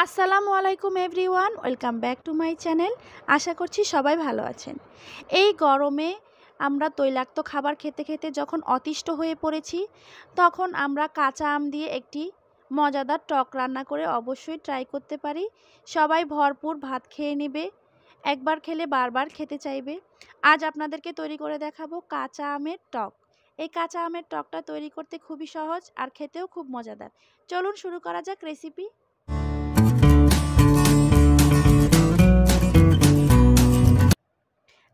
আসসালামু আলাইকুম everyone welcome back to my channel আশা করছি সবাই ভালো আছেন এই গরমে আমরা তৈলাক্ত খাবার খেতে খেতে যখন অতিষ্ঠ হয়ে পড়েছি তখন আমরা কাঁচা আম দিয়ে একটি মজাদার টক রান্না করে অবশ্যই ট্রাই করতে পারি সবাই ভরপুর ভাত খেয়ে নেবে একবার খেলে বারবার খেতে চাইবে আজ আপনাদেরকে তৈরি করে দেখাবো কাঁচা আমের টক এই কাঁচা আমের টকটা তৈরি করতে খুবই সহজ আর খেতেও খুব মজাদার চলুন শুরু করা যাক রেসিপি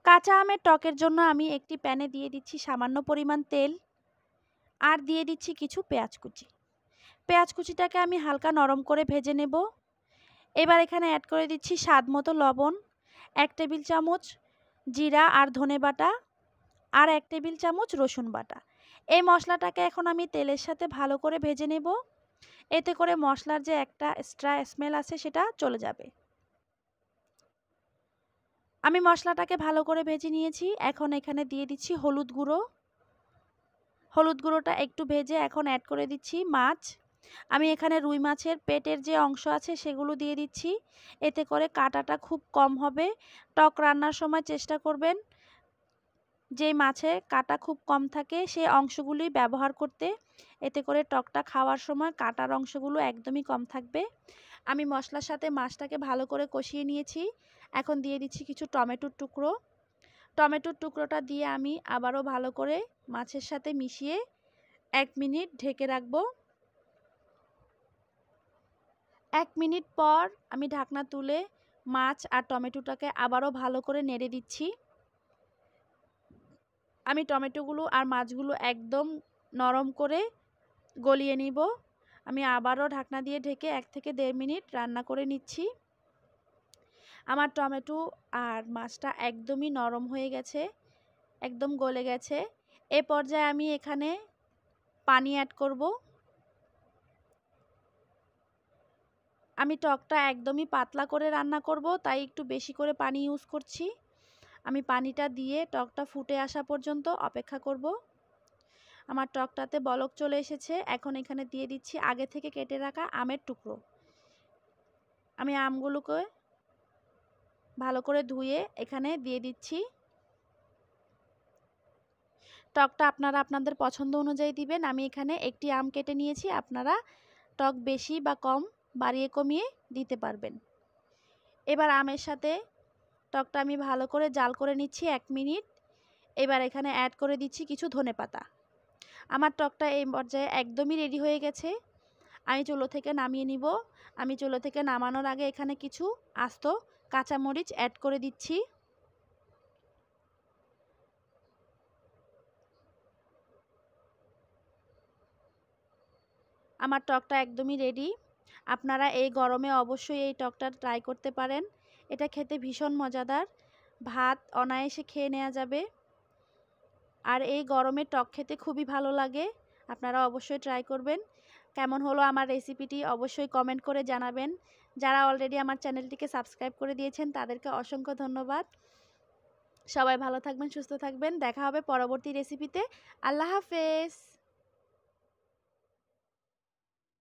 কাঁচা আমের টকের জন্য আমি একটি প্যানে দিয়ে দিচ্ছি সামান্য পরিমাণ তেল আর দিয়ে দিচ্ছি কিছু পেঁয়াজ কুচি পেঁয়াজ কুচিটাকে আমি হালকা নরম করে ভেজে নেব এবার এখানে অ্যাড করে দিচ্ছি স্বাদ মতো লবণ এক টেবিল চামচ জিরা আর ধনে বাটা আর এক টেবিল চামচ রসুন বাটা এই মশলাটাকে এখন আমি তেলের সাথে ভালো করে ভেজে নেব এতে করে মশলার যে একটা এক্সট্রা স্মেল আছে সেটা চলে যাবে আমি মশলাটাকে ভালো করে ভেজে নিয়েছি এখন এখানে দিয়ে দিচ্ছি হলুদ গুঁড়ো হলুদ গুঁড়োটা একটু ভেজে এখন অ্যাড করে দিচ্ছি মাছ আমি এখানে রুই মাছের পেটের যে অংশ আছে সেগুলো দিয়ে দিচ্ছি এতে করে কাটাটা খুব কম হবে টক রান্নার সময় চেষ্টা করবেন যেই মাছে কাটা খুব কম থাকে সেই অংশগুলি ব্যবহার করতে এতে করে টকটা খাওয়ার সময় কাটার অংশগুলো একদমই কম থাকবে আমি মশলার সাথে মাছটাকে ভালো করে কষিয়ে নিয়েছি এখন দিয়ে দিচ্ছি কিছু টমেটোর টুকরো টমেটোর টুকরোটা দিয়ে আমি আবারও ভালো করে মাছের সাথে মিশিয়ে এক মিনিট ঢেকে রাখব এক মিনিট পর আমি ঢাকনা তুলে মাছ আর টমেটোটাকে আবারও ভালো করে নেড়ে দিচ্ছি আমি টমেটোগুলো আর মাছগুলো একদম নরম করে গলিয়ে নিব আমি আবারও ঢাকনা দিয়ে ঢেকে এক থেকে দেড় মিনিট রান্না করে নিচ্ছি আমার টমেটো আর মাছটা একদমই নরম হয়ে গেছে একদম গলে গেছে এ পর্যায়ে আমি এখানে পানি অ্যাড করব আমি টকটা একদমই পাতলা করে রান্না করব তাই একটু বেশি করে পানি ইউজ করছি আমি পানিটা দিয়ে টকটা ফুটে আসা পর্যন্ত অপেক্ষা করব আমার টকটাতে বলক চলে এসেছে এখন এখানে দিয়ে দিচ্ছি আগে থেকে কেটে রাখা আমের টুকরো আমি আমগুলোকে ভালো করে ধুয়ে এখানে দিয়ে দিচ্ছি টকটা আপনারা আপনাদের পছন্দ অনুযায়ী দিবেন আমি এখানে একটি আম কেটে নিয়েছি আপনারা টক বেশি বা কম বাড়িয়ে কমিয়ে দিতে পারবেন এবার আমের সাথে টকটা আমি ভালো করে জাল করে নিচ্ছি এক মিনিট এবার এখানে অ্যাড করে দিচ্ছি কিছু ধনে পাতা আমার টকটা এই পর্যায়ে একদমই রেডি হয়ে গেছে আমি চুলো থেকে নামিয়ে নিব আমি চুলো থেকে নামানোর আগে এখানে কিছু আস্ত কাঁচামরিচ অ্যাড করে দিচ্ছি আমার টকটা একদমই রেডি আপনারা এই গরমে অবশ্যই এই টকটা ট্রাই করতে পারেন এটা খেতে ভীষণ মজাদার ভাত অনায়াসে খেয়ে নেওয়া যাবে আর এই গরমে টক খেতে খুবই ভালো লাগে আপনারা অবশ্যই ট্রাই করবেন কেমন হলো আমার রেসিপিটি অবশ্যই কমেন্ট করে জানাবেন যারা অলরেডি আমার চ্যানেলটিকে সাবস্ক্রাইব করে দিয়েছেন তাদেরকে অসংখ্য ধন্যবাদ সবাই ভালো থাকবেন সুস্থ থাকবেন দেখা হবে পরবর্তী রেসিপিতে আল্লাহ হাফেজ